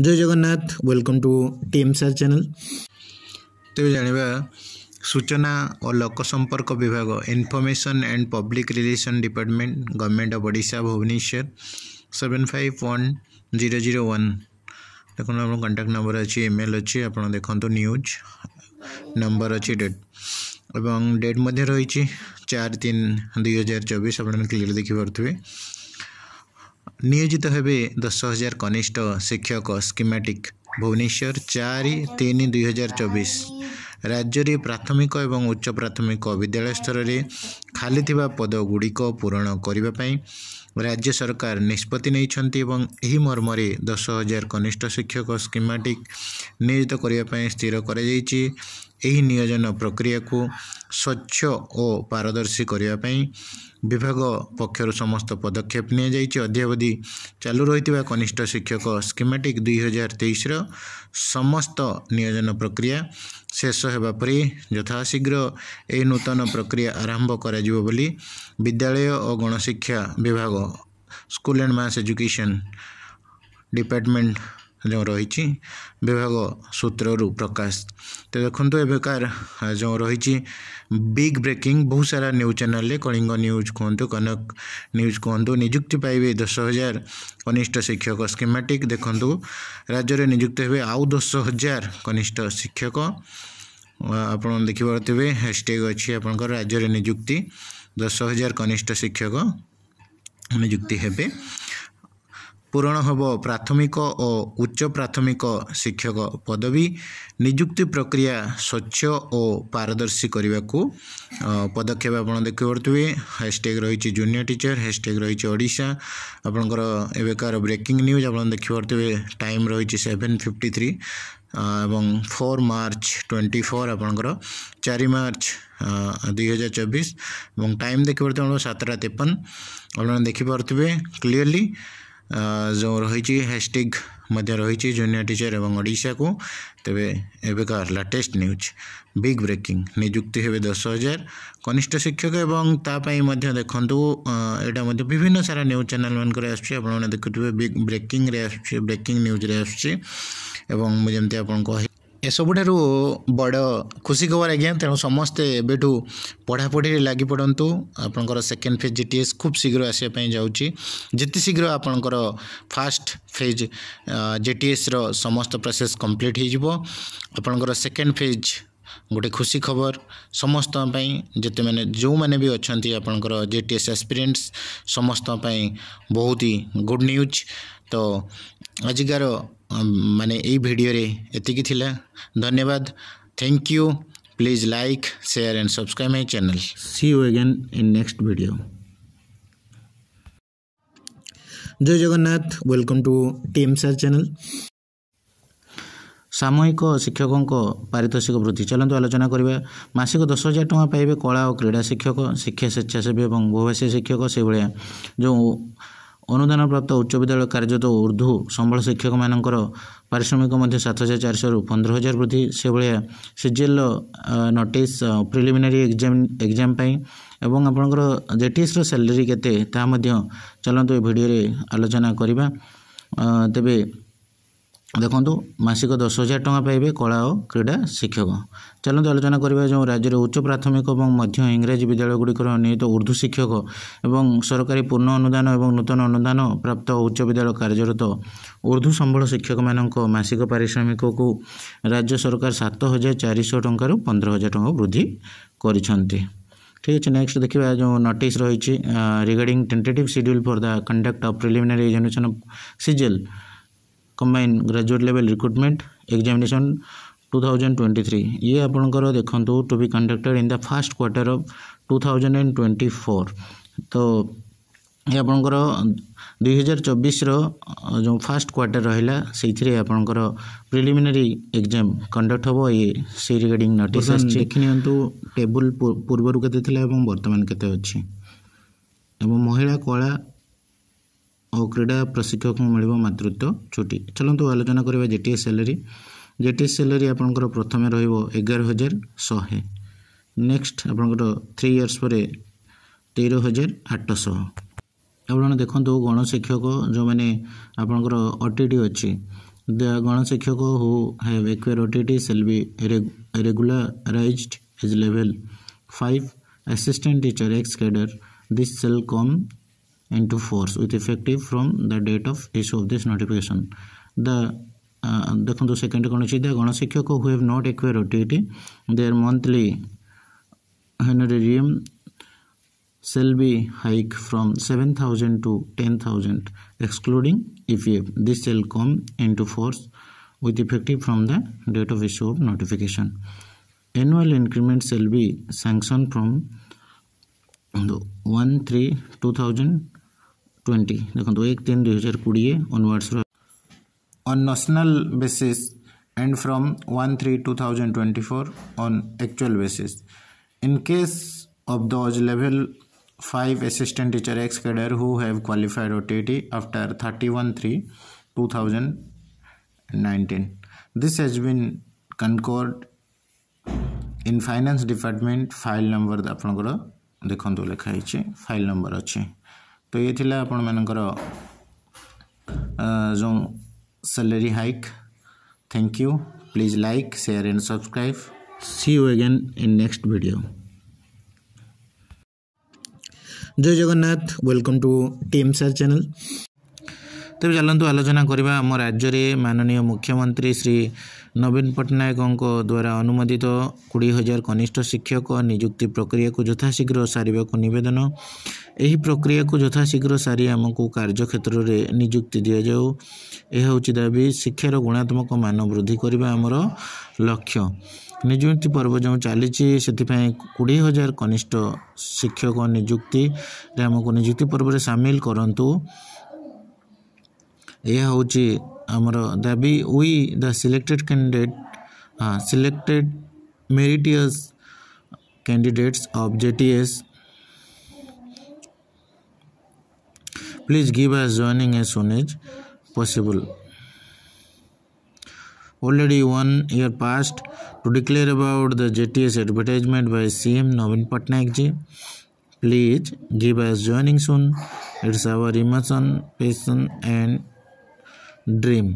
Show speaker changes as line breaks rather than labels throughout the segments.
Jay Jagannath welcome to team sir channel ତେବେ ଜାଣିବା ସୂଚନା ଓ ଲୋକ ସମ୍ପର୍କ ବିଭାଗ information and public relation department government of Odisha Bhubaneswar seven five one zero zero one ଦେଖନ୍ତୁ ଆପଣଙ୍କ କଣ୍ଟାକ୍ଟ ନମ୍ବର ଅଛି ଇମେଲ୍ ଅଛି ଆପଣ ଦେଖନ୍ତୁ ନ୍ୟୁଜ୍ ନମ୍ବର ଅଛି ଡେଟ୍ ଏବଂ ଡେଟ୍ ମଧ୍ୟ ରହିଛି ଚାରି ତିନି ଦୁଇ ହଜାର ଚବିଶ ଆପଣ କ୍ଲିଅର୍ ଦେଖିପାରୁଥିବେ ନିୟୋଜିତ ହେବେ ଦଶ ହଜାର କନିଷ୍ଠ ଶିକ୍ଷକ ସ୍କିମାଟିକ୍ ଭୁବନେଶ୍ୱର ଚାରି ତିନି ଦୁଇହଜାର ଚବିଶ ରାଜ୍ୟରେ ପ୍ରାଥମିକ ଏବଂ ଉଚ୍ଚ ପ୍ରାଥମିକ ବିଦ୍ୟାଳୟ ସ୍ତରରେ ଖାଲି ଥିବା ପଦଗୁଡ଼ିକ ପୂରଣ କରିବା ପାଇଁ ରାଜ୍ୟ ସରକାର ନିଷ୍ପତ୍ତି ନେଇଛନ୍ତି ଏବଂ ଏହି ମର୍ମରେ ଦଶ ହଜାର କନିଷ୍ଠ ଶିକ୍ଷକ ସ୍କିମାଟିକ୍ ନିୟୋଜିତ କରିବା ପାଇଁ ସ୍ଥିର କରାଯାଇଛି ଏହି ନିୟୋଜନ ପ୍ରକ୍ରିୟାକୁ ସ୍ୱଚ୍ଛ ଓ ପାରଦର୍ଶୀ କରିବା ପାଇଁ ବିଭାଗ ପକ୍ଷରୁ ସମସ୍ତ ପଦକ୍ଷେପ ନିଆଯାଇଛି ଅଧ୍ୟାବଧି ଚାଲୁ ରହିଥିବା କନିଷ୍ଠ ଶିକ୍ଷକ ସ୍କିମାଟିକ୍ ହଜାର ତେଇଶର ସମସ୍ତ ନିୟୋଜନ ପ୍ରକ୍ରିୟା ଶେଷ ହେବା ପରେ ଯଥାଶୀଘ୍ର ଏହି ନୂତନ ପ୍ରକ୍ରିୟା ଆରମ୍ଭ କରାଯିବ ବୋଲି ବିଦ୍ୟାଳୟ ଓ ଗଣଶିକ୍ଷା ବିଭାଗ school and mass education department जो रही विभाग सूत्र प्रकाश तो देखो एबकार जो रही बिग ब्रेकिंग बहुत सारा न्यूज चैनल कलिंग न्यूज कहतु कनक न्यूज कहतु निजुक्ति पाइबे दस हजार कनिष्ठ शिक्षक स्कीमेटिक देखु राज्य में निजुक्त हे दस हजार कनिष्ठ शिक्षक आप देखे हेस्टेग अच्छी आप राज्य निजुक्ति दस हजार कनिष्ठ शिक्षक निजुक्ति हे ପୂରଣ ହେବ ପ୍ରାଥମିକ ଓ ଉଚ୍ଚ ପ୍ରାଥମିକ ଶିକ୍ଷକ ପଦବୀ ନିଯୁକ୍ତି ପ୍ରକ୍ରିୟା ସ୍ୱଚ୍ଛ ଓ ପାରଦର୍ଶୀ କରିବାକୁ ପଦକ୍ଷେପ ଆପଣ ଦେଖିପାରୁଥିବେ ହ୍ୟାସ୍ଟ୍ୟାଗ୍ ରହିଛି ଜୁନିୟର ଟିଚର ହ୍ୟାସ୍ଟ୍ୟାଗ୍ ରହିଛି ଓଡ଼ିଶା ଆପଣଙ୍କର ଏବେକାର ବ୍ରେକିଂ ନ୍ୟୁଜ୍ ଆପଣ ଦେଖିପାରୁଥିବେ ଟାଇମ୍ ରହିଛି ସେଭେନ୍ ଫିଫ୍ଟି ଥ୍ରୀ ଏବଂ ଫୋର୍ ମାର୍ଚ୍ଚ ଟ୍ୱେଣ୍ଟି ଫୋର୍ ଆପଣଙ୍କର ଚାରି ମାର୍ଚ୍ଚ ଦୁଇ ହଜାର ଚବିଶ ଏବଂ ଟାଇମ୍ ଦେଖିପାରୁଥିବେ ଆପଣଙ୍କର ସାତଟା ତେପନ ଆପଣ ଦେଖିପାରୁଥିବେ କ୍ଲିଅରଲି ଯେଉଁ ରହିଛି ହ୍ୟାସ୍ଟ୍ୟାଗ୍ ମଧ୍ୟ ରହିଛି ଜୁନିୟର ଟିଚର୍ ଏବଂ ଓଡ଼ିଶାକୁ ତେବେ ଏବେକାର ଲାଟେଷ୍ଟ ନ୍ୟୁଜ୍ ବିଗ୍ ବ୍ରେକିଂ ନିଯୁକ୍ତି ହେବେ ଦଶ ହଜାର କନିଷ୍ଠ ଶିକ୍ଷକ ଏବଂ ତା ପାଇଁ ମଧ୍ୟ ଦେଖନ୍ତୁ ଏଇଟା ମଧ୍ୟ ବିଭିନ୍ନ ସାରା ନ୍ୟୁଜ୍ ଚ୍ୟାନେଲ୍ମାନଙ୍କରେ ଆସୁଛି ଆପଣମାନେ ଦେଖୁଥିବେ ବିଗ୍ ବ୍ରେକିଂରେ ଆସୁଛି ବ୍ରେକିଂ ନ୍ୟୁଜ୍ରେ ଆସୁଛି ଏବଂ ମୁଁ ଯେମିତି ଆପଣଙ୍କୁ ଏସବୁଠାରୁ ବଡ଼ ଖୁସି ଖବର ଆଜ୍ଞା ତେଣୁ ସମସ୍ତେ ଏବେଠୁ ପଢ଼ାପଢ଼ିରେ ଲାଗି ପଡ଼ନ୍ତୁ ଆପଣଙ୍କର second phase G T S ଖୁବ୍ ଶୀଘ୍ର ଆସିବା ପାଇଁ ଯାଉଛି ଯେତେ ଶୀଘ୍ର ଆପଣଙ୍କର ଫାର୍ଷ୍ଟ ଫେଜ୍ ଜି ଟି ଏସ୍ର ସମସ୍ତ ପ୍ରୋସେସ୍ କମ୍ପ୍ଲିଟ୍ ହୋଇଯିବ ଆପଣଙ୍କର ସେକେଣ୍ଡ ଫେଜ୍ ଗୋଟେ ଖୁସି ଖବର ସମସ୍ତଙ୍କ ପାଇଁ ଯେତେମାନେ ଯେଉଁମାନେ ବି ଅଛନ୍ତି ଆପଣଙ୍କର ଜେ ଟି ଏସ୍ ଆସ୍ପିରେଣ୍ଟସ୍ ସମସ୍ତଙ୍କ ପାଇଁ ବହୁତ ହି ଗୁଡ଼୍ ନ୍ୟୁଜ୍ ତ ଆଜିକାର ମାନେ ଏଇ ଭିଡ଼ିଓରେ ଏତିକି ଥିଲା ଧନ୍ୟବାଦ thank you please like share and subscribe my channel see you again in next video Jay Jagannath welcome to TM sir channel ସାମୂହିକ ଶିକ୍ଷକଙ୍କ ପାରିତୋଷିକ ବୃତ୍ତି ଚାଲନ୍ତୁ ଆଲୋଚନା କରିବା ମାସିକ ଦଶ ହଜାର ଟଙ୍କା ପାଇବେ କଳା ଓ କ୍ରୀଡ଼ା ଶିକ୍ଷକ ଶିକ୍ଷା ସ୍ୱେଚ୍ଛାସେବୀ ଏବଂ ବହୁଭାଷୀୟ ଶିକ୍ଷକ ସେଭଳିଆ ଯେଉଁ ଅନୁଦାନପ୍ରାପ୍ତ ଉଚ୍ଚ ବିଦ୍ୟାଳୟ କାର୍ଯ୍ୟରତ ଉର୍ଦ୍ଧୁ ସମ୍ବଳ ଶିକ୍ଷକମାନଙ୍କର ପାରିଶ୍ରମିକ ମଧ୍ୟ ସାତ ହଜାର ଚାରିଶହରୁ ପନ୍ଦର ହଜାର ବୃଦ୍ଧି ସେଭଳିଆ CGL notice preliminary exam exam ପାଇଁ ଏବଂ ଆପଣଙ୍କର ଜେଟିଏସ୍ର ସାଲେରୀ କେତେ ତାହା ମଧ୍ୟ ଚାଲନ୍ତୁ ଏ ଭିଡ଼ିଓରେ ଆଲୋଚନା କରିବା ତେବେ ଦେଖନ୍ତୁ ମାସିକ ଦଶ ହଜାର ଟଙ୍କା ପାଇବେ କଳା ଓ କ୍ରୀଡ଼ା ଶିକ୍ଷକ ଚାଲନ୍ତୁ ଆଲୋଚନା କରିବା ଯେଉଁ ରାଜ୍ୟରେ ଉଚ୍ଚ ପ୍ରାଥମିକ ଏବଂ ମଧ୍ୟ ଇଂରାଜୀ ବିଦ୍ୟାଳୟଗୁଡ଼ିକର ନିୟମିତ ଉର୍ଦ୍ଦୁ ଶିକ୍ଷକ ଏବଂ ସରକାରୀ ପୂର୍ଣ୍ଣ ଅନୁଦାନ ଏବଂ ନୂତନ ଅନୁଦାନ ପ୍ରାପ୍ତ ଉଚ୍ଚ ବିଦ୍ୟାଳୟ କାର୍ଯ୍ୟରତ ଉର୍ଦ୍ଦୁ ସମ୍ବଳ ଶିକ୍ଷକମାନଙ୍କ ମାସିକ ପାରିଶ୍ରମିକକୁ ରାଜ୍ୟ ସରକାର ସାତ ହଜାର ଚାରିଶହ ଟଙ୍କାରୁ ପନ୍ଦର ହଜାର ଟଙ୍କା ବୃଦ୍ଧି କରିଛନ୍ତି ଠିକ୍ ଅଛି নেক্সট ଦେଖିବା ଯେଉଁ ନୋଟିସ୍ ରହିଛି regarding tentative schedule for the conduct of preliminary examination of CGL combine graduate level recruitment examination 2023 ये ଆପଣଙ୍କର ଦେଖନ୍ତୁ to be conducted in the first quarter of 2024 तो ये ଆପଣଙ୍କର 2024 ର जो फर्स्ट क्वार्टर ରହିଲା ସେଇଥିରେ ଆପଣଙ୍କର ପ୍ରିଲିମିନାରୀ एग्जाम कंडक्ट ହେବ ଏ ସେଇ ରିଗାର୍ଡିଂ ନୋଟିସ୍ ଆସିଛି ଦେଖି ନିଅନ୍ତୁ ଟେବୁଲ ପୂର୍ବରୁ କେତେ ଥିଲା ଏବଂ ବର୍ତ୍ତମାନ କେତେ ଅଛି ଏବଂ ମହିଳା କଳା ଓ କ୍ରୀଡ଼ା ପ୍ରଶିକ୍ଷକଙ୍କୁ ମିଳିବ ମାତୃତ୍ୱ ଛୁଟି ଚାଲନ୍ତୁ ଆଲୋଚନା କରିବା J T S salary J T S salary ଆପଣଙ୍କର ପ୍ରଥମେ ରହିବ ଏଗାର ହଜାର ଶହେ ନେକ୍ସଟ ଆପଣଙ୍କର ଥ୍ରୀ ଇୟର୍ସ ପରେ ତେର ହଜାର ଆଠଶହ ଆପଣମାନେ ଦେଖନ୍ତୁ ଗଣଶିକ୍ଷକ ଯେଉଁମାନେ ଆପଣଙ୍କର ଓ ଟି ଟି ଅଛି Ganashikshak who have acquire O T T shall be regularized as level five assistant teacher ex cadre this shall come into force with effective from the date of issue of this notification. The ଦେଖନ୍ତୁ second କ'ଣ ଅଛି the Ganashikshak who have not acquire OTET their monthly honorarium shall be hike from 7000 to 10000 excluding if this shall come into force with effective from the date of issue of notification annual increment shall be sanctioned from the 1 twenty देखो एक तीन दुई हजार कोड़े onwards on notional basis and from one three two thousand twenty four on actual basis in case of the level five assistant teacher ex cadre who have qualified O T T after thirty one three two thousand nineteen this has been concurred in finance department file number आप देखो लिखाई file number अच्छी তো ଇଏ ଥିଲା ଆପଣମାନଙ୍କର ଯେଉଁ salary hike thank you please like share and subscribe see you again in next video Jay Jagannath welcome to T M sir channel ତେବେ ଚାଲନ୍ତୁ ଆଲୋଚନା କରିବା ଆମ ରାଜ୍ୟରେ ମାନନୀୟ ମୁଖ୍ୟମନ୍ତ୍ରୀ ଶ୍ରୀ ନବୀନ ପଟ୍ଟନାୟକଙ୍କ ଦ୍ୱାରା ଅନୁମୋଦିତ କୋଡ଼ିଏ ହଜାର କନିଷ୍ଠ ଶିକ୍ଷକ ନିଯୁକ୍ତି ପ୍ରକ୍ରିୟାକୁ ଯଥାଶୀଘ୍ର ସାରିବାକୁ ନିବେଦନ ଏହି ପ୍ରକ୍ରିୟାକୁ ଯଥାଶୀଘ୍ର ସାରି ଆମକୁ କାର୍ଯ୍ୟକ୍ଷେତ୍ରରେ ନିଯୁକ୍ତି ଦିଆଯାଉ ଏହା ହେଉଛି ଦାବି ଶିକ୍ଷାର ଗୁଣାତ୍ମକ ମାନ ବୃଦ୍ଧି କରିବା ଆମର ଲକ୍ଷ୍ୟ ନିଯୁକ୍ତି ପର୍ବ ଯେଉଁ ଚାଲିଛି ସେଥିପାଇଁ କୋଡ଼ିଏ ହଜାର କନିଷ୍ଠ ଶିକ୍ଷକ ନିଯୁକ୍ତିରେ ଆମକୁ ନିଯୁକ୍ତି ପର୍ବରେ ସାମିଲ କରନ୍ତୁ ଏହା ହେଉଛି आमर दबी we the selected candidate selected meritorious candidates of JTS please give us joining as soon is possible already one year past to declare about the JTS advertisement by M Naveen Patnaik ji please give us joining soon it's our emotion passion and dream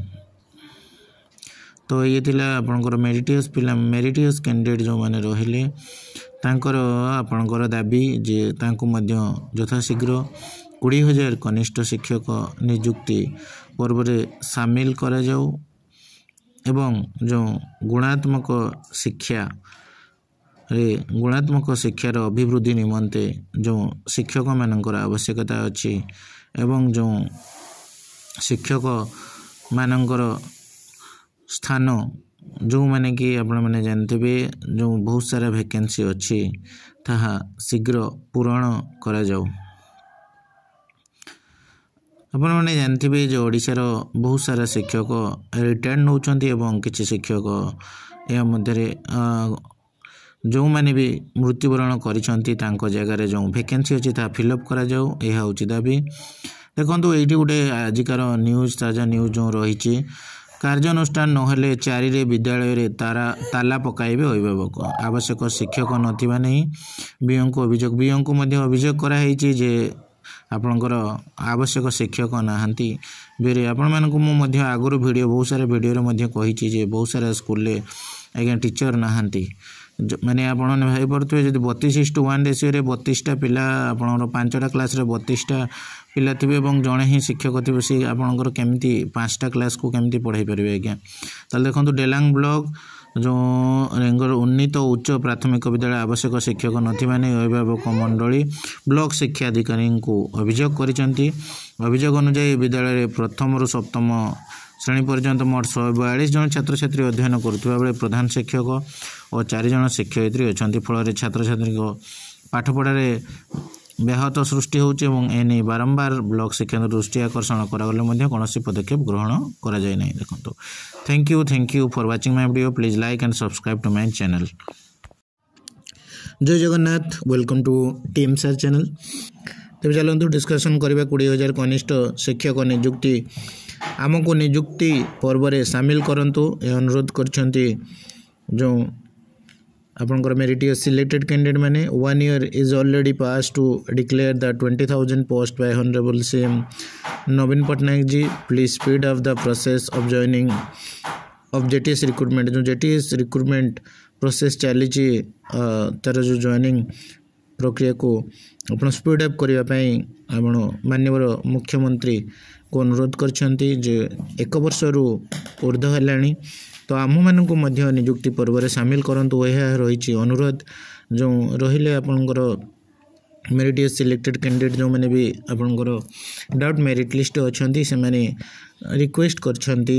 तो ये थिला आपणकर meritorious पिला meritorious candidate जो माने रहिले तांकर आपणकर दाबी जे तांकु मध्य जथा शीघ्र 20000 कनिष्ठ शिक्षक नियुक्ति पर्वरे शामिल करा जाउ एवं जो गुणात्मक शिक्षा रे गुणात्मक शिक्षार अभिवृद्धि निमन्ते जो शिक्षक मानकर आवश्यकता अछि एवं जो शिक्षक ମାନଙ୍କର ସ୍ଥାନ ଯେଉଁମାନେ କି ଆପଣମାନେ ଜାଣିଥିବେ ଯେଉଁ ବହୁତ ସାରା ଭେକେନ୍ସି ଅଛି ତାହା ଶୀଘ୍ର ପୂରଣ କରାଯାଉ ଆପଣମାନେ ଜାଣିଥିବେ ଯେ ଓଡ଼ିଶାର ବହୁତ ସାରା ଶିକ୍ଷକ ରିଟାୟାର୍ଡ଼ ନେଉଛନ୍ତି ଏବଂ କିଛି ଶିକ୍ଷକ ଏହା ମଧ୍ୟରେ ଯେଉଁମାନେ ବି ମୃତ୍ୟୁବରଣ କରିଛନ୍ତି ତାଙ୍କ ଜାଗାରେ ଯେଉଁ ଭେକେନ୍ସି ଅଛି ତାହା ଫିଲ୍ଅପ୍ କରାଯାଉ ଏହା ହେଉଛି ଦାବି ଦେଖନ୍ତୁ ଏଇଠି ଗୋଟେ ଆଜିକାର ନ୍ୟୁଜ୍ ତାଜା ନ୍ୟୁଜ୍ ଯେଉଁ ରହିଛି କାର୍ଯ୍ୟାନୁଷ୍ଠାନ ନହେଲେ ଚାରିରେ ବିଦ୍ୟାଳୟରେ ତାରା ତାଲା ପକାଇବେ ଅଭିଭାବକ ଆବଶ୍ୟକ ଶିକ୍ଷକ ନଥିବା ନେଇ ବିଓଙ୍କୁ ଅଭିଯୋଗ ବିଓଙ୍କୁ ମଧ୍ୟ ଅଭିଯୋଗ କରାହେଇଛି ଯେ ଆପଣଙ୍କର ଆବଶ୍ୟକ ଶିକ୍ଷକ ନାହାନ୍ତି ବିରେ ଆପଣମାନଙ୍କୁ ମୁଁ ମଧ୍ୟ ଆଗରୁ ଭିଡ଼ିଓ ବହୁତ ସାରା ଭିଡ଼ିଓରେ ମଧ୍ୟ କହିଛି ଯେ ବହୁତ ସାରା ସ୍କୁଲରେ ଆଜ୍ଞା ଟିଚର୍ ନାହାନ୍ତି ମାନେ ଆପଣମାନେ ଭାବିପାରୁଥିବେ ଯଦି ବତିଶ ଇଷ୍ଟୁ ୱାନ୍ ରେସିଓରେ ବତିଶଟା ପିଲା ଆପଣଙ୍କର ପାଞ୍ଚଟା କ୍ଲାସ୍ରେ ବତିଶଟା ପିଲା ଥିବେ ଏବଂ ଜଣେ ହିଁ ଶିକ୍ଷକ ଥିବେ ସେ ଆପଣଙ୍କର କେମିତି ପାଞ୍ଚଟା କ୍ଲାସ୍କୁ କେମିତି ପଢ଼ାଇ ପାରିବେ ଆଜ୍ଞା ତାହେଲେ ଦେଖନ୍ତୁ ଡେଲାଙ୍ଗ ବ୍ଲକ୍ ଯେଉଁ ରେଙ୍ଗର ଉନ୍ନୀତ ଉଚ୍ଚ ପ୍ରାଥମିକ ବିଦ୍ୟାଳୟ ଆବଶ୍ୟକ ଶିକ୍ଷକ ନଥିବାନେଇ ଅଭିଭାବକ ମଣ୍ଡଳୀ ବ୍ଲକ୍ ଶିକ୍ଷାଧିକାରୀଙ୍କୁ ଅଭିଯୋଗ କରିଛନ୍ତି ଅଭିଯୋଗ ଅନୁଯାୟୀ ବିଦ୍ୟାଳୟରେ ପ୍ରଥମରୁ ସପ୍ତମ ଶ୍ରେଣୀ ପର୍ଯ୍ୟନ୍ତ ମୋଟ ଶହେ ବୟାଳିଶ ଜଣ ଛାତ୍ରଛାତ୍ରୀ ଅଧ୍ୟୟନ କରୁଥିବା ବେଳେ ପ୍ରଧାନ ଶିକ୍ଷକ ଓ ଚାରିଜଣ ଶିକ୍ଷୟିତ୍ରୀ ଅଛନ୍ତି ଫଳରେ ଛାତ୍ରଛାତ୍ରୀଙ୍କ ପାଠପଢ଼ାରେ ବ୍ୟାହତ ସୃଷ୍ଟି ହେଉଛି ଏବଂ ଏ ନେଇ ବାରମ୍ବାର ବ୍ଲକ୍ ଶିକ୍ଷାନୁ ଦୃଷ୍ଟି ଆକର୍ଷଣ କରାଗଲେ ମଧ୍ୟ କୌଣସି ପଦକ୍ଷେପ ଗ୍ରହଣ କରାଯାଇ ନାହିଁ ଦେଖନ୍ତୁ thank you thank you for watching my video please like and subscribe to my channel ଜୟ Jagannath welcome to T M sir channel ତେବେ ଚାଲନ୍ତୁ ଡିସ୍କସନ୍ କରିବା କୋଡ଼ିଏ ହଜାର କନିଷ୍ଠ ଶିକ୍ଷକ ନିଯୁକ୍ତି ଆମକୁ ନିଯୁକ୍ତି ପର୍ବରେ ସାମିଲ କରନ୍ତୁ ଏ ଅନୁରୋଧ କରିଛନ୍ତି ଯେଉଁ आपंकर मेरीट सिलेक्टेड कैंडिडेट मैंने one year is already pass to declare the twenty thousand post by honourable CM Naveen Patnaik ji please speed of the process of joining of JTS recruitment जो जेटीएस रिक्रूटमेंट प्रोसेस चली तर जो जॉइनिंग प्रक्रिया को अपना speed up करने आपवर मुख्यमंत्री को अनुरोध कर एक बर्ष रु ऊर्धला ତ ଆମମାନଙ୍କୁ ମଧ୍ୟ ନିଯୁକ୍ତି ପର୍ବରେ ସାମିଲ କରନ୍ତୁ ଏହା ରହିଛି ଅନୁରୋଧ ଯେଉଁ ରହିଲେ ଆପଣଙ୍କର ମେରିଟସ୍ ସିଲେକ୍ଟେଡ଼୍ କ୍ୟାଣ୍ଡିଡ଼େଟ୍ ଯେଉଁମାନେ ବି ଆପଣଙ୍କର ଡାଉଟ୍ ମେରିଟ୍ ଲିଷ୍ଟ ଅଛନ୍ତି ସେମାନେ ରିକ୍ୱେଷ୍ଟ କରିଛନ୍ତି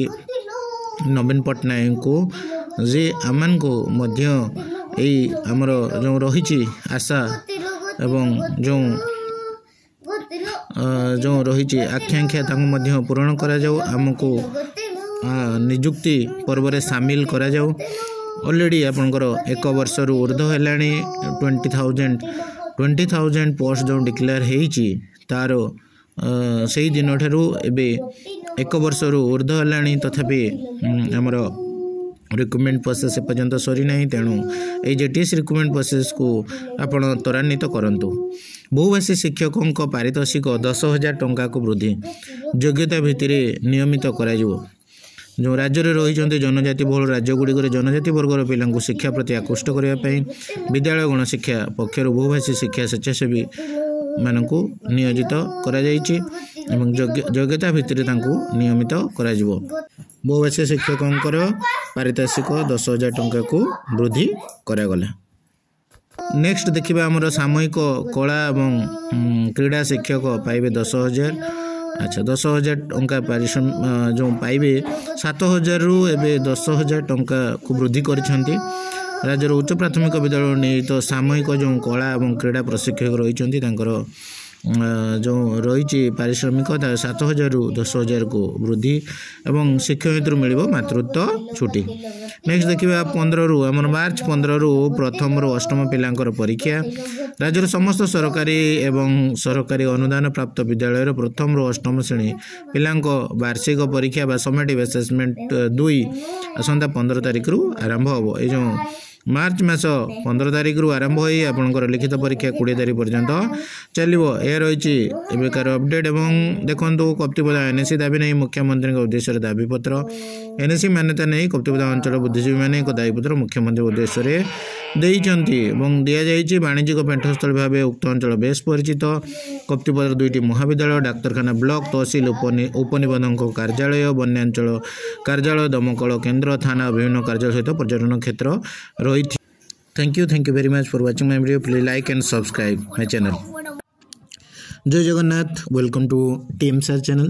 ନବୀନ ପଟ୍ଟନାୟକଙ୍କୁ ଯେ ଆମମାନଙ୍କୁ ମଧ୍ୟ ଏଇ ଆମର ଯେଉଁ ରହିଛି ଆଶା ଏବଂ ଯେଉଁ ଯେଉଁ ରହିଛି ଆକାଂକ୍ଷା ତାଙ୍କୁ ମଧ୍ୟ ପୂରଣ କରାଯାଉ ଆମକୁ ନିଯୁକ୍ତି ପର୍ବରେ ସାମିଲ କରାଯାଉ ଅଲରେଡ଼ି ଆପଣଙ୍କର ଏକ ବର୍ଷରୁ ଉର୍ଦ୍ଧ୍ୱ ହେଲାଣି twenty thousand twenty thousand post ଯେଉଁ ଡିକ୍ଲେୟାର ହେଇଛି ତା'ର ସେଇ ଦିନଠାରୁ ଏବେ ଏକ ବର୍ଷରୁ ଉର୍ଦ୍ଧ୍ୱ ହେଲାଣି ତଥାପି ଆମର ରିକ୍ରୁଟମେଣ୍ଟ ପ୍ରୋସେସ୍ ଏପର୍ଯ୍ୟନ୍ତ ସରିନାହିଁ ତେଣୁ ଏଇ ଜେ ଟି ଏସ୍ ରିକ୍ରୁଟମେଣ୍ଟ ପ୍ରୋସେସ୍କୁ ଆପଣ ତ୍ୱରାନ୍ୱିତ କରନ୍ତୁ ବହୁଭାଷୀ ଶିକ୍ଷକଙ୍କ ପାରିତୋଷିକ ଦଶ ହଜାର ଟଙ୍କାକୁ ବୃଦ୍ଧି ଯୋଗ୍ୟତା ଭିତ୍ତିରେ ନିୟମିତ କରାଯିବ ଯେଉଁ ରାଜ୍ୟରେ ରହିଛନ୍ତି ଜନଜାତି ବହୁଳ ରାଜ୍ୟ ଗୁଡ଼ିକରେ ଜନଜାତି ବର୍ଗର ପିଲାଙ୍କୁ ଶିକ୍ଷା ପ୍ରତି ଆକୃଷ୍ଟ କରିବା ପାଇଁ ବିଦ୍ୟାଳୟ ଗଣଶିକ୍ଷା ପକ୍ଷରୁ ବହୁଭାଷୀ ଶିକ୍ଷା ସ୍ୱେଚ୍ଛାସେବୀ ମାନଙ୍କୁ ନିୟୋଜିତ କରାଯାଇଛି ଏବଂ ଯୋଗ୍ୟତା ଭିତ୍ତିରେ ତାଙ୍କୁ ନିୟମିତ କରାଯିବ ବହୁଭାଷୀ ଶିକ୍ଷକଙ୍କର ପାରିତୋଷିକ ଦଶ ହଜାର ଟଙ୍କାକୁ ବୃଦ୍ଧି କରାଗଲା ନେକ୍ସଟ ଦେଖିବା ଆମର ସାମୟିକ କଳା ଏବଂ କ୍ରୀଡ଼ା ଶିକ୍ଷକ ପାଇବେ ଦଶ ହଜାର ଆଚ୍ଛା ଦଶ ହଜାର ଟଙ୍କା ପାରିଶ୍ରମ ଯେଉଁ ପାଇବେ ସାତ ହଜାରରୁ ଏବେ ଦଶ ହଜାର ଟଙ୍କାକୁ ବୃଦ୍ଧି କରିଛନ୍ତି ରାଜ୍ୟର ଉଚ୍ଚ ପ୍ରାଥମିକ ବିଦ୍ୟାଳୟ ନିହିତ ସାମୟିକ ଯେଉଁ କଳା ଏବଂ କ୍ରୀଡ଼ା ପ୍ରଶିକ୍ଷକ ରହିଛନ୍ତି ତାଙ୍କର ଯେଉଁ ରହିଛି ପାରିଶ୍ରମିକ ତା ସାତ ହଜାରରୁ ଦଶ ହଜାରକୁ ବୃଦ୍ଧି ଏବଂ ଶିକ୍ଷୟତ୍ରୀ ମିଳିବ ମାତୃତ୍ୱ ଛୁଟି ନେକ୍ସଟ ଦେଖିବା ପନ୍ଦରରୁ ଆମର ମାର୍ଚ୍ଚ ପନ୍ଦରରୁ ପ୍ରଥମରୁ ଅଷ୍ଟମ ପିଲାଙ୍କର ପରୀକ୍ଷା ରାଜ୍ୟର ସମସ୍ତ ସରକାରୀ ଏବଂ ସରକାରୀ ଅନୁଦାନ ପ୍ରାପ୍ତ ବିଦ୍ୟାଳୟର ପ୍ରଥମରୁ ଅଷ୍ଟମ ଶ୍ରେଣୀ ପିଲାଙ୍କ ବାର୍ଷିକ ପରୀକ୍ଷା ବା ସମେଟିଭ୍ ଆସେସମେଣ୍ଟ ଦୁଇ ଆସନ୍ତା ପନ୍ଦର ତାରିଖରୁ ଆରମ୍ଭ ହେବ ଏ ଯେଉଁ ମାର୍ଚ୍ଚ ମାସ ପନ୍ଦର ତାରିଖରୁ ଆରମ୍ଭ ହୋଇ ଆପଣଙ୍କର ଲିଖିତ ପରୀକ୍ଷା କୋଡ଼ିଏ ତାରିଖ ପର୍ଯ୍ୟନ୍ତ ଚାଲିବ ଏହା ରହିଛି ଏବେକାର ଅପଡ଼େଟ୍ ଏବଂ ଦେଖନ୍ତୁ କପ୍ତିପଦା ଏନ୍ ଏସି ଦାବି ନେଇ ମୁଖ୍ୟମନ୍ତ୍ରୀଙ୍କ ଉଦ୍ଦେଶ୍ୟରେ ଦାବିପତ୍ର ଏନ୍ଏସି ମାନ୍ୟତା ନେଇ କପ୍ତିପଦା ଅଞ୍ଚଳ ବୁଦ୍ଧିଜୀବୀମାନେ ଏକ ଦାବିପତ୍ର ମୁଖ୍ୟମନ୍ତ୍ରୀଙ୍କ ଉଦ୍ଦେଶ୍ୟରେ ଦେଇଛନ୍ତି ଏବଂ ଦିଆଯାଇଛି ବାଣିଜ୍ୟିକ ପେଣ୍ଠସ୍ଥଳୀ ଭାବେ ଉକ୍ତ ଅଞ୍ଚଳ ବେଶ୍ ପରିଚିତ କପ୍ତିପଦାର ଦୁଇଟି ମହାବିଦ୍ୟାଳୟ ଡାକ୍ତରଖାନା ବ୍ଲକ ତହସିଲ ଉପନିବନ୍ଧଙ୍କ କାର୍ଯ୍ୟାଳୟ ବନ୍ୟାଞ୍ଚଳ କାର୍ଯ୍ୟାଳୟ ଦମକଳ କେନ୍ଦ୍ର ଥାନା ବିଭିନ୍ନ କାର୍ଯ୍ୟାଳୟ ସହିତ ପର୍ଯ୍ୟଟନ କ୍ଷେତ୍ର ରହିଛି thank you thank you very much for watching my video please like and subscribe my channel জয় Jagannath welcome to team sir channel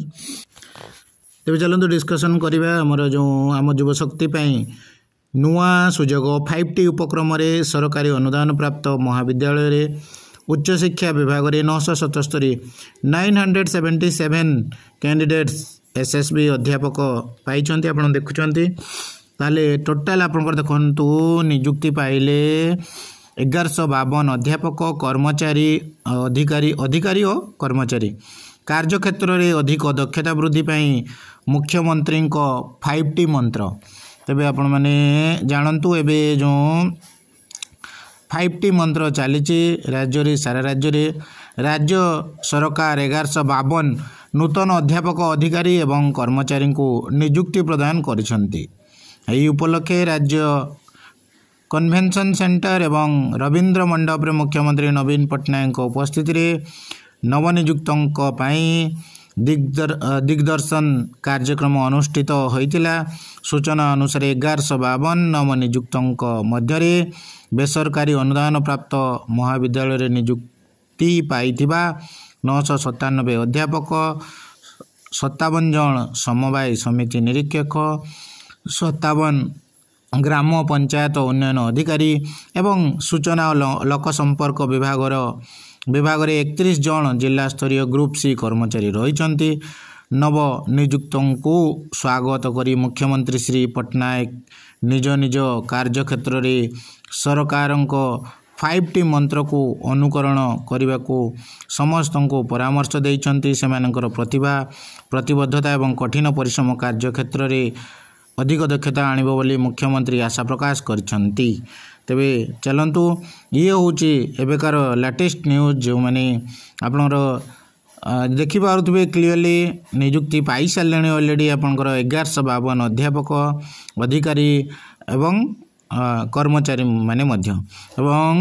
তেবে চলন্তু ডিসকসন করিবা আমার যে আম যুবশক্তি পাই ନୂଆ ସୁଯୋଗ ଫାଇଭ୍ ଟି ଉପକ୍ରମରେ ସରକାରୀ ଅନୁଦାନ ପ୍ରାପ୍ତ ମହାବିଦ୍ୟାଳୟରେ ଉଚ୍ଚଶିକ୍ଷା ବିଭାଗରେ ନଅଶହ ସତସ୍ତରୀ nine hundred seventy seven candidates S S B ଅଧ୍ୟାପକ ପାଇଛନ୍ତି ଆପଣ ଦେଖୁଛନ୍ତି ତାହେଲେ ଟୋଟାଲ୍ ଆପଣଙ୍କର ଦେଖନ୍ତୁ ନିଯୁକ୍ତି ପାଇଲେ ଏଗାରଶହ ବାବନ ଅଧ୍ୟାପକ କର୍ମଚାରୀ ଅଧିକାରୀ ଅଧିକାରୀ ଓ କର୍ମଚାରୀ କାର୍ଯ୍ୟକ୍ଷେତ୍ରରେ ଅଧିକ ଦକ୍ଷତା ବୃଦ୍ଧି ପାଇଁ ମୁଖ୍ୟମନ୍ତ୍ରୀଙ୍କ ଫାଇଭ୍ ଟି ମନ୍ତ୍ର ତେବେ ଆପଣମାନେ ଜାଣନ୍ତୁ ଏବେ ଯେଉଁ ଫାଇଭ୍ ଟି ମନ୍ତ୍ର ଚାଲିଛି ରାଜ୍ୟରେ ସାରା ରାଜ୍ୟରେ ରାଜ୍ୟ ସରକାର ଏଗାରଶହ ବାବନ ନୂତନ ଅଧ୍ୟାପକ ଅଧିକାରୀ ଏବଂ କର୍ମଚାରୀଙ୍କୁ ନିଯୁକ୍ତି ପ୍ରଦାନ କରିଛନ୍ତି ଏହି ଉପଲକ୍ଷେ ରାଜ୍ୟ କନଭେନସନ୍ ସେଣ୍ଟର ଏବଂ ରବୀନ୍ଦ୍ର ମଣ୍ଡପରେ ମୁଖ୍ୟମନ୍ତ୍ରୀ ନବୀନ ପଟ୍ଟନାୟକଙ୍କ ଉପସ୍ଥିତିରେ ନବନିଯୁକ୍ତଙ୍କ ପାଇଁ दिग्दर्शन कार्यक्रम अनुष्ठित होता सूचना अनुसार एगारश बावन नवनिजुक्त मध्य बेसरकारी अनुदान प्राप्त महाविद्यालय निजुक्ति पाई नौश सतानबे अध्यापक सतावन जन समवाय समिति निरीक्षक सतावन ग्राम पंचायत उन्नयन अधिकारी एवं सूचना और लोकसंपर्क विभाग रो ବିଭାଗରେ ଏକତିରିଶ ଜଣ ଜିଲ୍ଲାସ୍ତରୀୟ ଗ୍ରୁପ୍ ସି କର୍ମଚାରୀ ରହିଛନ୍ତି ନବନିଯୁକ୍ତଙ୍କୁ ସ୍ୱାଗତ କରି ମୁଖ୍ୟମନ୍ତ୍ରୀ ଶ୍ରୀ ପଟ୍ଟନାୟକ ନିଜ ନିଜ କାର୍ଯ୍ୟକ୍ଷେତ୍ରରେ ସରକାରଙ୍କ ଫାଇଭ୍ ଟି ମନ୍ତ୍ରକୁ ଅନୁକରଣ କରିବାକୁ ସମସ୍ତଙ୍କୁ ପରାମର୍ଶ ଦେଇଛନ୍ତି ସେମାନଙ୍କର ପ୍ରତିଭା ପ୍ରତିବଦ୍ଧତା ଏବଂ କଠିନ ପରିଶ୍ରମ କାର୍ଯ୍ୟକ୍ଷେତ୍ରରେ ଅଧିକ ଦକ୍ଷତା ଆଣିବ ବୋଲି ମୁଖ୍ୟମନ୍ତ୍ରୀ ଆଶା ପ୍ରକାଶ କରିଛନ୍ତି ତେବେ ଚାଲନ୍ତୁ ଇଏ ହେଉଛି ଏବେକାର ଲାଟେଷ୍ଟ ନ୍ୟୁଜ୍ ଯେଉଁମାନେ ଆପଣଙ୍କର ଦେଖିପାରୁଥିବେ କ୍ଲିଅରଲି ନିଯୁକ୍ତି ପାଇସାରିଲେଣି ଅଲରେଡ଼ି ଆପଣଙ୍କର ଏଗାରଶହ ବାବନ ଅଧ୍ୟାପକ ଅଧିକାରୀ ଏବଂ କର୍ମଚାରୀମାନେ ମଧ୍ୟ ଏବଂ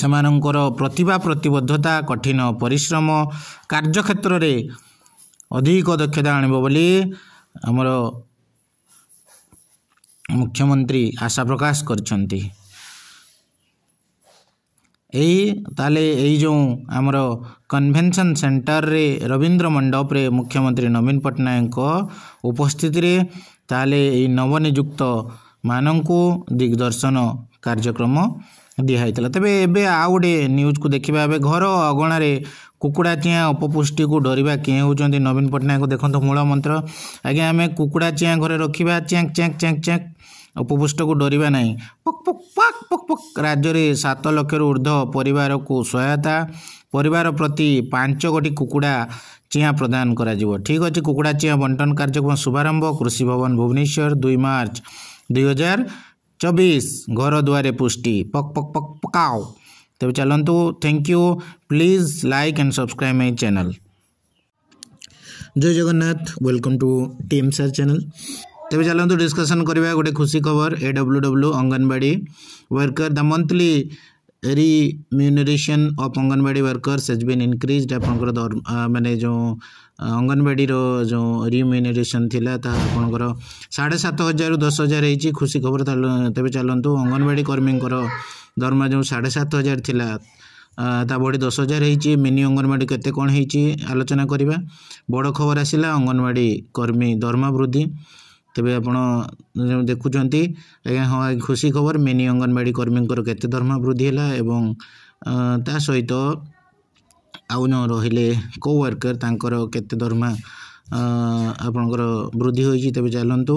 ସେମାନଙ୍କର ପ୍ରତିଭା ପ୍ରତିବଦ୍ଧତା କଠିନ ପରିଶ୍ରମ କାର୍ଯ୍ୟକ୍ଷେତ୍ରରେ ଅଧିକ ଦକ୍ଷତା ଆଣିବ ବୋଲି ଆମର ମୁଖ୍ୟମନ୍ତ୍ରୀ ଆଶା ପ୍ରକାଶ କରିଛନ୍ତି ଏଇ ତାହେଲେ ଏଇ ଯେଉଁ ଆମର କନଭେନସନ୍ ସେଣ୍ଟରରେ ରବୀନ୍ଦ୍ର ମଣ୍ଡପରେ ମୁଖ୍ୟମନ୍ତ୍ରୀ ନବୀନ ପଟ୍ଟନାୟକଙ୍କ ଉପସ୍ଥିତିରେ ତାହେଲେ ଏଇ ନବନିଯୁକ୍ତ ମାନଙ୍କୁ ଦିଗ୍ଦର୍ଶନ କାର୍ଯ୍ୟକ୍ରମ ଦିଆହେଇଥିଲା ତେବେ ଏବେ ଆଉ ଗୋଟେ ନ୍ୟୁଜ୍କୁ ଦେଖିବା ଏବେ ଘର ଅଗଣାରେ କୁକୁଡ଼ା ଚିଆଁ ଅପପୁଷ୍ଟିକୁ ଡରିବା କିଏ ହେଉଛନ୍ତି ନବୀନ ପଟ୍ଟନାୟକ ଦେଖନ୍ତୁ ମୂଳମନ୍ତ୍ର ଆଜ୍ଞା ଆମେ କୁକୁଡ଼ା ଚିଆଁ ଘରେ ରଖିବା ଚ୍ୟାଙ୍କ ଚ୍ୟାଙ୍କ ଚ୍ୟାଙ୍କ ଚ୍ୟାଙ୍କ ଉପପୃଷ୍ଟକୁ ଡରିବା ନାହିଁ ପକ୍ ପକ୍ ପାକ୍ ପକ୍ ପକ୍ ରାଜ୍ୟରେ ସାତ ଲକ୍ଷରୁ ଉର୍ଦ୍ଧ୍ୱ ପରିବାରକୁ ସହାୟତା ପରିବାର ପ୍ରତି ପାଞ୍ଚ ଗୋଟି କୁକୁଡ଼ା ଚିଆଁ ପ୍ରଦାନ କରାଯିବ ଠିକ୍ ଅଛି କୁକୁଡ଼ା ଚିଆଁ ବଣ୍ଟନ କାର୍ଯ୍ୟକ୍ରମ ଶୁଭାରମ୍ଭ କୃଷି ଭବନ ଭୁବନେଶ୍ୱର ଦୁଇ ମାର୍ଚ୍ଚ ଦୁଇହଜାର ଚବିଶ ଘର ଦୁଆରେ ପୁଷ୍ଟି ପକ୍ ପକ୍ ପକ୍ ପକାଓ ତେବେ ଚାଲନ୍ତୁ thank you please like and subscribe my channel ଜୟ Jagannath welcome to T sir channel ତେବେ ଚାଲନ୍ତୁ ଡିସ୍କସନ୍ କରିବା ଗୋଟେ ଖୁସି ଖବର A W W anganwadi worker the monthly remuneration of anganwadi workers has been increase ଆପଣଙ୍କର ମାନେ ଯେଉଁ ଅଙ୍ଗନବାଡ଼ିର ଯେଉଁ ରିମ୍ୟୁନେରେସନ୍ ଥିଲା ତାହା ଆପଣଙ୍କର ସାଢ଼େ ସାତ ହଜାରରୁ ଦଶ ହଜାର ହେଇଛି ଖୁସି ଖବର ତେବେ ଚାଲନ୍ତୁ ଅଙ୍ଗନବାଡ଼ି କର୍ମୀଙ୍କର ଦରମା ଯେଉଁ ସାଢ଼େ ସାତ ହଜାର ଥିଲା ତା ବଢ଼ି ଦଶ ହଜାର ହେଇଛି ମିନି ଅଙ୍ଗନବାଡ଼ି କେତେ କ'ଣ ହେଇଛି ଆଲୋଚନା କରିବା ବଡ଼ ଖବର ଆସିଲା ଅଙ୍ଗନବାଡ଼ି କର୍ମୀ ଦରମା ବୃଦ୍ଧି ତେବେ ଆପଣ ଦେଖୁଛନ୍ତି ଆଜ୍ଞା ହଁ ଖୁସି ଖବର ମିନି ଅଙ୍ଗନବାଡ଼ି କର୍ମୀଙ୍କର କେତେ ଦରମା ବୃଦ୍ଧି ହେଲା ଏବଂ ତା ସହିତ ଆଉ ଯେଉଁ ରହିଲେ କୋୱାର୍କର୍ ତାଙ୍କର କେତେ ଦରମା ଆପଣଙ୍କର ବୃଦ୍ଧି ହୋଇଛି ତେବେ ଚାଲନ୍ତୁ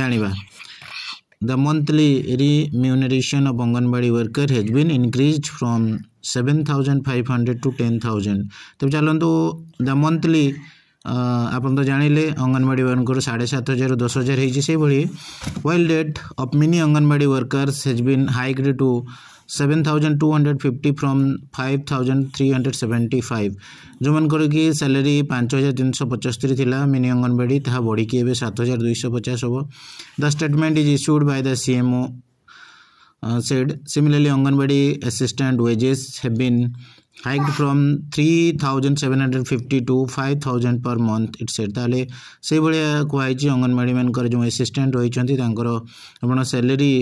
ଜାଣିବା The monthly remuneration of Anganwadi worker has been increased from 7500 to 10000. तब चलो तो द मंथली ଆପଣ ତ ଜାଣିଲେ ଅଙ୍ଗନବାଡ଼ି ୱାର୍କର ସାଢ଼େ ସାତ ହଜାରରୁ ଦଶ ହଜାର ହେଇଛି ସେଇଭଳି while rate of mini anganwadi workers has been hiked to seven thousand two hundred fifty from five thousand three hundred seventy five ଯେଉଁମାନଙ୍କର କି ସାଲାରୀ ପାଞ୍ଚ ହଜାର ତିନିଶହ ପଞ୍ଚସ୍ତରୀ ଥିଲା ମିନି ଅଙ୍ଗନବାଡ଼ି ତାହା ବଢ଼ିକି ଏବେ ସାତ ହଜାର ଦୁଇଶହ ପଚାଶ ହେବ the statement is issued by the CMO said similarly anganwadi assistant wages have been hiked from three thousand seven hundred fifty to five thousand per month इट्सेट ताल से भाया कहुई अंगनवाड़ी मानक जो एसीस्टाट रही आपड़ा सैलरी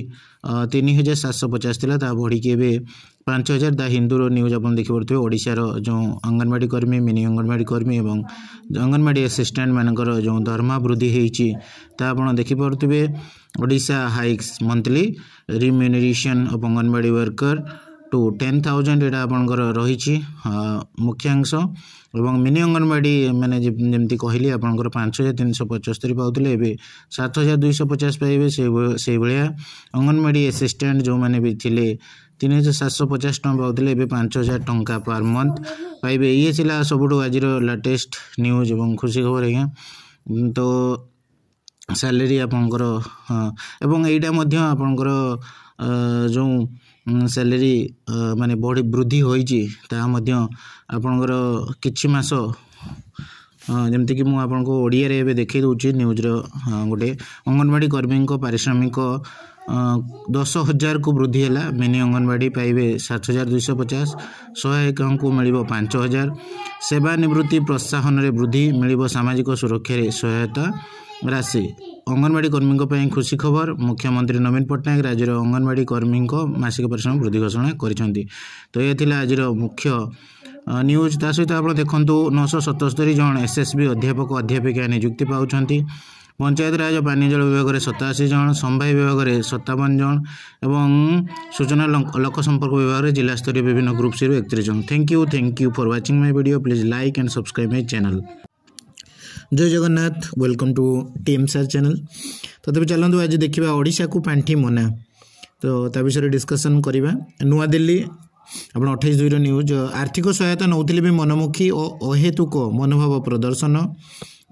तीन हजार सात सौ पचास था बढ़ी एवं पांच हजार द हिंदू न्यूज आप देख पड़े ओडार जो अंगनवाड़ी कर्मी मिनि अंगनवाड़ी कर्मी और अंगनवाड़ी एसीस्टाट मानक जो दरमा वृद्धि होखिपे ओडा hikes monthly remuneration of anganwadi worker to ten thousand ଏଇଟା ଆପଣଙ୍କର ରହିଛି ମୁଖ୍ୟାଂଶ ଏବଂ ମିନି ଅଙ୍ଗନବାଡ଼ି ମାନେ ଯେମିତି କହିଲି ଆପଣଙ୍କର ପାଞ୍ଚ ହଜାର ତିନିଶହ ପଞ୍ଚସ୍ତରୀ ପାଉଥିଲେ ଏବେ ସାତ ହଜାର ଦୁଇଶହ ପଚାଶ ପାଇବେ ସେଇଭଳିଆ ଅଙ୍ଗନବାଡ଼ି ଆସିଷ୍ଟାଣ୍ଟ ଯେଉଁମାନେ ବି ଥିଲେ ତିନି ହଜାର ସାତଶହ ପଚାଶ ଟଙ୍କା ପାଉଥିଲେ ଏବେ ପାଞ୍ଚ ହଜାର ଟଙ୍କା ପର୍ ମନ୍ଥ ପାଇବେ ଇଏ ଥିଲା ସବୁଠୁ ଆଜିର ଲାଟେଷ୍ଟ ନ୍ୟୁଜ୍ ଏବଂ ଖୁସି ଖବର ଆଜ୍ଞା ତ ସାଲେରୀ ଆପଣଙ୍କର ଏବଂ ଏଇଟା ମଧ୍ୟ ଆପଣଙ୍କର ଯେଉଁ ସାଲାରୀ ମାନେ ବଢ଼ି ବୃଦ୍ଧି ହୋଇଛି ତାହା ମଧ୍ୟ ଆପଣଙ୍କର କିଛି ମାସ ଯେମିତିକି ମୁଁ ଆପଣଙ୍କୁ ଓଡ଼ିଆରେ ଏବେ ଦେଖେଇ ଦେଉଛି ନ୍ୟୁଜ୍ର ଗୋଟେ ଅଙ୍ଗନବାଡ଼ି କର୍ମୀଙ୍କ ପାରିଶ୍ରମିକ ଦଶ ହଜାରକୁ ବୃଦ୍ଧି ହେଲା ମିନି ଅଙ୍ଗନବାଡ଼ି ପାଇବେ ସାତ ହଜାର ଦୁଇଶହ ପଚାଶ ସହାୟିକାଙ୍କୁ ମିଳିବ ପାଞ୍ଚ ହଜାର ସେବାନିବୃତ୍ତି ପ୍ରୋତ୍ସାହନରେ ବୃଦ୍ଧି ମିଳିବ ସାମାଜିକ ସୁରକ୍ଷାରେ ସହାୟତା ରାଶି ଅଙ୍ଗନବାଡ଼ି କର୍ମୀଙ୍କ ପାଇଁ ଖୁସି ଖବର ମୁଖ୍ୟମନ୍ତ୍ରୀ ନବୀନ ପଟ୍ଟନାୟକ ରାଜ୍ୟର ଅଙ୍ଗନବାଡ଼ି କର୍ମୀଙ୍କ ମାସିକ ପରିଶ୍ରମ ବୃଦ୍ଧି ଘୋଷଣା କରିଛନ୍ତି ତ ଏହା ଥିଲା ଆଜିର ମୁଖ୍ୟ ନ୍ୟୁଜ୍ ତା ସହିତ ଆପଣ ଦେଖନ୍ତୁ ନଅଶହ ସତସ୍ତରୀ ଜଣ ଏସ୍ ଏସ୍ ବି ଅଧ୍ୟାପକ ଅଧ୍ୟାପିକା ନିଯୁକ୍ତି ପାଉଛନ୍ତି ପଞ୍ଚାୟତରାଜ ପାନୀୟ ଜଳ ବିଭାଗରେ ସତାଅଶୀ ଜଣ ସମବାୟ ବିଭାଗରେ ସତାବନ ଜଣ ଏବଂ ସୂଚନା ଲୋକ ସମ୍ପର୍କ ବିଭାଗରେ ଜିଲ୍ଲାସ୍ତରୀୟ ବିଭିନ୍ନ ଗ୍ରୁପ୍ସିରୁ ଏକତିରିଶ ଜଣ thank you thank you for watching my video please like and subscribe my channel ଜୟ Jagannath welcome to T M sir channel ତ ତେବେ ଚାଲନ୍ତୁ ଆଜି ଦେଖିବା ଓଡ଼ିଶାକୁ ପାଣ୍ଠି ମନା ତ ତା ବିଷୟରେ ଡିସ୍କସନ୍ କରିବା ନୂଆଦିଲ୍ଲୀ ଆପଣ ଅଠେଇଶ ଦୁଇର ନ୍ୟୁଜ୍ ଆର୍ଥିକ ସହାୟତା ନେଉଥିଲେ ବି ମନମୁଖୀ ଓ ଅହେତୁକ ମନୋଭାବ ପ୍ରଦର୍ଶନ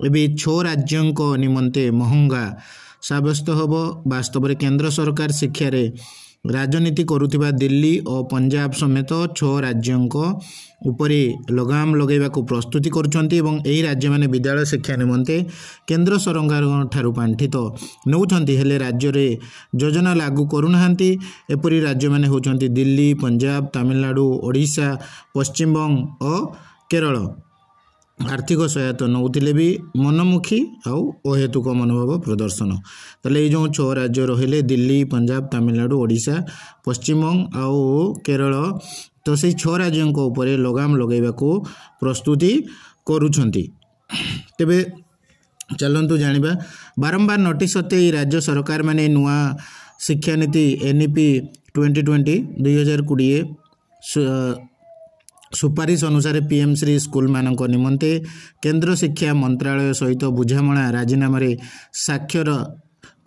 ଏବେ ଛଅ ରାଜ୍ୟଙ୍କ ନିମନ୍ତେ ମହଙ୍ଗା ସାବ୍ୟସ୍ତ ହେବ ବାସ୍ତବରେ କେନ୍ଦ୍ର ସରକାର ଶିକ୍ଷାରେ ରାଜନୀତି କରୁଥିବା ଦିଲ୍ଲୀ ଓ ପଞ୍ଜାବ ସମେତ ଛଅ ରାଜ୍ୟଙ୍କ ଉପରେ ଲଗାମ ଲଗାଇବାକୁ ପ୍ରସ୍ତୁତି କରୁଛନ୍ତି ଏବଂ ଏହି ରାଜ୍ୟମାନେ ବିଦ୍ୟାଳୟ ଶିକ୍ଷା ନିମନ୍ତେ କେନ୍ଦ୍ର ସରକାରଙ୍କଠାରୁ ପାଣ୍ଠିତ ନେଉଛନ୍ତି ହେଲେ ରାଜ୍ୟରେ ଯୋଜନା ଲାଗୁ କରୁନାହାନ୍ତି ଏପରି ରାଜ୍ୟମାନେ ହେଉଛନ୍ତି ଦିଲ୍ଲୀ ପଞ୍ଜାବ ତାମିଲନାଡ଼ୁ ଓଡ଼ିଶା ପଶ୍ଚିମବଙ୍ଗ ଓ କେରଳ ଆର୍ଥିକ ସହାୟତା ନେଉଥିଲେ ବି ମନମୁଖୀ ଆଉ ଅହେତୁକ ମନୋଭାବ ପ୍ରଦର୍ଶନ ତାହେଲେ ଏଇ ଯେଉଁ ଛଅ ରାଜ୍ୟ ରହିଲେ ଦିଲ୍ଲୀ ପଞ୍ଜାବ ତାମିଲନାଡ଼ୁ ଓଡ଼ିଶା ପଶ୍ଚିମବଙ୍ଗ ଆଉ କେରଳ ତ ସେଇ ଛଅ ରାଜ୍ୟଙ୍କ ଉପରେ ଲଗାମ ଲଗାଇବାକୁ ପ୍ରସ୍ତୁତି କରୁଛନ୍ତି ତେବେ ଚାଲନ୍ତୁ ଜାଣିବା ବାରମ୍ବାର ନୋଟିସ୍ ସତ୍ତ୍ୱେ ଏଇ ରାଜ୍ୟ ସରକାରମାନେ ନୂଆ ଶିକ୍ଷାନୀତି N E P twenty twenty ଦୁଇହଜାର କୋଡ଼ିଏ ସୁପାରିଶ ଅନୁସାରେ ପିଏମ୍ସିରେ ସ୍କୁଲମାନଙ୍କ ନିମନ୍ତେ କେନ୍ଦ୍ର ଶିକ୍ଷା ମନ୍ତ୍ରାଳୟ ସହିତ ବୁଝାମଣା ରାଜିନାମାରେ ସ୍ୱାକ୍ଷର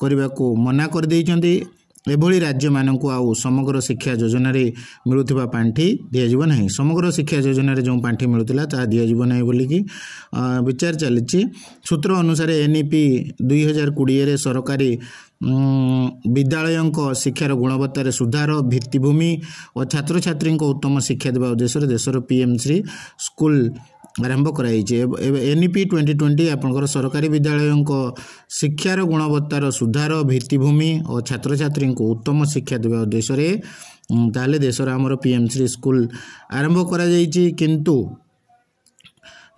କରିବାକୁ ମନା କରିଦେଇଛନ୍ତି ଏଭଳି ରାଜ୍ୟମାନଙ୍କୁ ଆଉ ସମଗ୍ର ଶିକ୍ଷା ଯୋଜନାରେ ମିଳୁଥିବା ପାଣ୍ଠି ଦିଆଯିବ ନାହିଁ ସମଗ୍ର ଶିକ୍ଷା ଯୋଜନାରେ ଯେଉଁ ପାଣ୍ଠି ମିଳୁଥିଲା ତାହା ଦିଆଯିବ ନାହିଁ ବୋଲିକି ବିଚାର ଚାଲିଛି ସୂତ୍ର ଅନୁସାରେ ଏନ୍ଇପି ଦୁଇହଜାର କୋଡ଼ିଏରେ ସରକାରୀ ବିଦ୍ୟାଳୟଙ୍କ ଶିକ୍ଷାର ଗୁଣବତ୍ତାରେ ସୁଧାର ଭିତ୍ତିଭୂମି ଓ ଛାତ୍ରଛାତ୍ରୀଙ୍କ ଉତ୍ତମ ଶିକ୍ଷା ଦେବା ଉଦ୍ଦେଶ୍ୟରେ ଦେଶର ପିଏମ୍ ଶ୍ରୀ ସ୍କୁଲ ଆରମ୍ଭ କରାଯାଇଛି ଏବେ ଏନ୍ଇପି ଟ୍ୱେଣ୍ଟି ଟ୍ୱେଣ୍ଟି ଆପଣଙ୍କର ସରକାରୀ ବିଦ୍ୟାଳୟଙ୍କ ଶିକ୍ଷାର ଗୁଣବତ୍ତାର ସୁଧାର ଭିତ୍ତିଭୂମି ଓ ଛାତ୍ରଛାତ୍ରୀଙ୍କୁ ଉତ୍ତମ ଶିକ୍ଷା ଦେବା ଉଦ୍ଦେଶ୍ୟରେ ତାହେଲେ ଦେଶର ଆମର ପି ଏମ୍ ସି ସ୍କୁଲ ଆରମ୍ଭ କରାଯାଇଛି କିନ୍ତୁ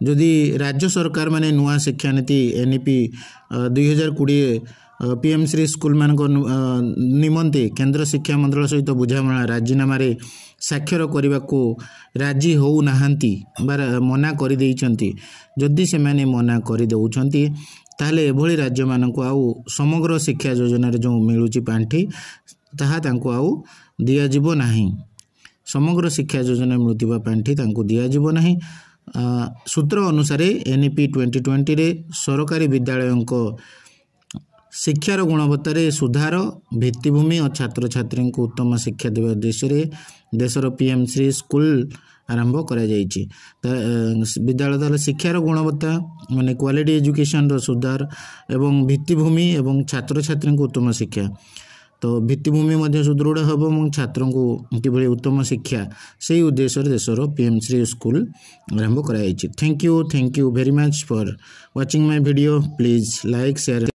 ଯଦି ରାଜ୍ୟ ସରକାରମାନେ ନୂଆ ଶିକ୍ଷାନୀତି ଏନ୍ଇପି ଦୁଇହଜାର କୋଡ଼ିଏ ପିଏମ୍ ଶ୍ରୀ ସ୍କୁଲମାନଙ୍କ ନିମନ୍ତେ କେନ୍ଦ୍ର ଶିକ୍ଷା ମନ୍ତ୍ରଣାଳୟ ସହିତ ବୁଝାମଣା ରାଜିନାମାରେ ସ୍ୱାକ୍ଷର କରିବାକୁ ରାଜି ହେଉନାହାନ୍ତି ବା ମନା କରିଦେଇଛନ୍ତି ଯଦି ସେମାନେ ମନା କରିଦେଉଛନ୍ତି ତାହେଲେ ଏଭଳି ରାଜ୍ୟମାନଙ୍କୁ ଆଉ ସମଗ୍ର ଶିକ୍ଷା ଯୋଜନାରେ ଯେଉଁ ମିଳୁଛି ପାଣ୍ଠି ତାହା ତାଙ୍କୁ ଆଉ ଦିଆଯିବ ନାହିଁ ସମଗ୍ର ଶିକ୍ଷା ଯୋଜନା ମିଳୁଥିବା ପାଣ୍ଠି ତାଙ୍କୁ ଦିଆଯିବ ନାହିଁ ସୂତ୍ର ଅନୁସାରେ ଏନ୍ ପି ଟ୍ୱେଣ୍ଟି ଟ୍ୱେଣ୍ଟିରେ ସରକାରୀ ବିଦ୍ୟାଳୟଙ୍କ ଶିକ୍ଷାର ଗୁଣବତ୍ତାରେ ସୁଧାର ଭିତ୍ତିଭୂମି ଓ ଛାତ୍ରଛାତ୍ରୀଙ୍କୁ ଉତ୍ତମ ଶିକ୍ଷା ଦେବା ଉଦ୍ଦେଶ୍ୟରେ ଦେଶର ପି ଏମ୍ ଶ୍ରୀ ସ୍କୁଲ ଆରମ୍ଭ କରାଯାଇଛି ବିଦ୍ୟାଳୟ ତାହେଲେ ଶିକ୍ଷାର ଗୁଣବତ୍ତା ମାନେ କ୍ୱାଲିଟି ଏଜୁକେସନ୍ର ସୁଧାର ଏବଂ ଭିତ୍ତିଭୂମି ଏବଂ ଛାତ୍ରଛାତ୍ରୀଙ୍କୁ ଉତ୍ତମ ଶିକ୍ଷା ତ ଭିତ୍ତିଭୂମି ମଧ୍ୟ ସୁଦୃଢ଼ ହେବ ଏବଂ ଛାତ୍ରଙ୍କୁ କିଭଳି ଉତ୍ତମ ଶିକ୍ଷା ସେହି ଉଦ୍ଦେଶ୍ୟରେ ଦେଶର ପି ଏମ୍ ଶ୍ରୀ ସ୍କୁଲ ଆରମ୍ଭ କରାଯାଇଛି thank you thank you very much for watching my video please like share